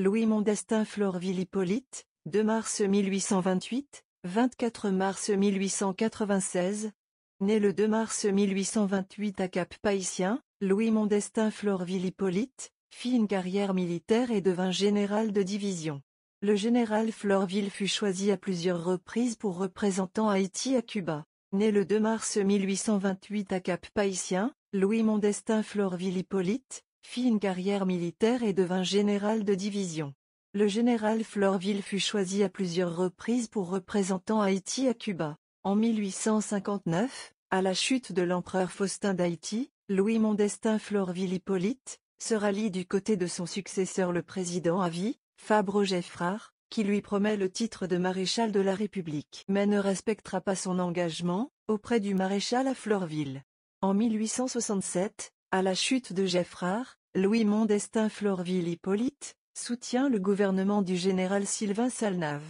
Louis Mondestin Florville Hippolyte, 2 mars 1828, 24 mars 1896. Né le 2 mars 1828 à Cap-Païtien, Louis Mondestin Florville Hippolyte, fit une carrière militaire et devint général de division. Le général Florville fut choisi à plusieurs reprises pour représentant Haïti à Cuba. Né le 2 mars 1828 à Cap-Païtien, Louis Mondestin Florville Hippolyte, fit une carrière militaire et devint général de division. Le général Florville fut choisi à plusieurs reprises pour représentant Haïti à Cuba. En 1859, à la chute de l'empereur Faustin d'Haïti, Louis Mondestin Florville Hippolyte se rallie du côté de son successeur le président à vie, Fabre Geffrard, qui lui promet le titre de maréchal de la République, mais ne respectera pas son engagement auprès du maréchal à Florville. En 1867, à la chute de Geffrard, Louis Mondestin Florville Hippolyte, soutient le gouvernement du général Sylvain Salnave.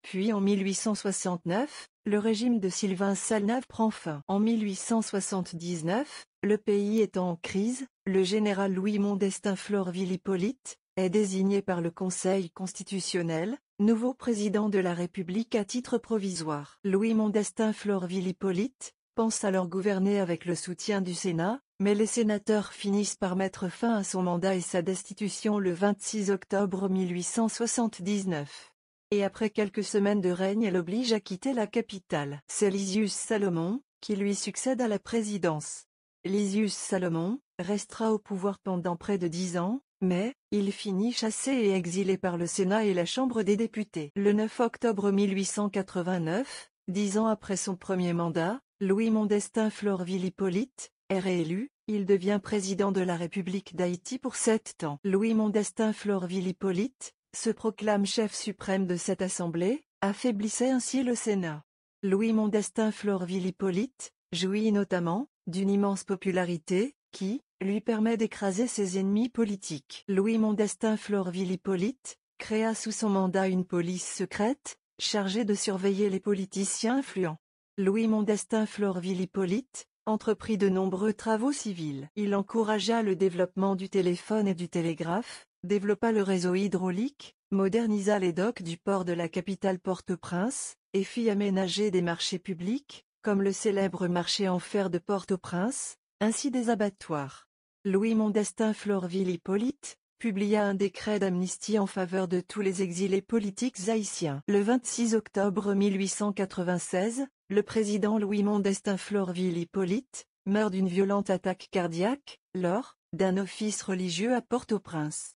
Puis en 1869, le régime de Sylvain Salnave prend fin. En 1879, le pays étant en crise, le général Louis Mondestin Florville Hippolyte est désigné par le Conseil constitutionnel, nouveau président de la République à titre provisoire. Louis Mondestin Florville Hippolyte pense alors gouverner avec le soutien du Sénat, mais les sénateurs finissent par mettre fin à son mandat et sa destitution le 26 octobre 1879. Et après quelques semaines de règne elle oblige à quitter la capitale. C'est Lysius Salomon, qui lui succède à la présidence. Lysius Salomon restera au pouvoir pendant près de dix ans, mais, il finit chassé et exilé par le Sénat et la Chambre des députés. Le 9 octobre 1889, Dix ans après son premier mandat, Louis Mondestin Florville Hippolyte est réélu, il devient président de la République d'Haïti pour sept ans. Louis Mondestin Florville Hippolyte se proclame chef suprême de cette assemblée, affaiblissait ainsi le Sénat. Louis Mondestin Florville Hippolyte jouit notamment d'une immense popularité qui lui permet d'écraser ses ennemis politiques. Louis Mondestin Florville Hippolyte créa sous son mandat une police secrète chargé de surveiller les politiciens influents. Louis Mondestin Florville Hippolyte, entreprit de nombreux travaux civils. Il encouragea le développement du téléphone et du télégraphe, développa le réseau hydraulique, modernisa les docks du port de la capitale Port-au-Prince, et fit aménager des marchés publics, comme le célèbre marché en fer de Port-au-Prince, ainsi des abattoirs. Louis Mondestin Florville Hippolyte, publia un décret d'amnistie en faveur de tous les exilés politiques haïtiens. Le 26 octobre 1896, le président Louis Mondestin Florville Hippolyte, meurt d'une violente attaque cardiaque, lors d'un office religieux à Port-au-Prince.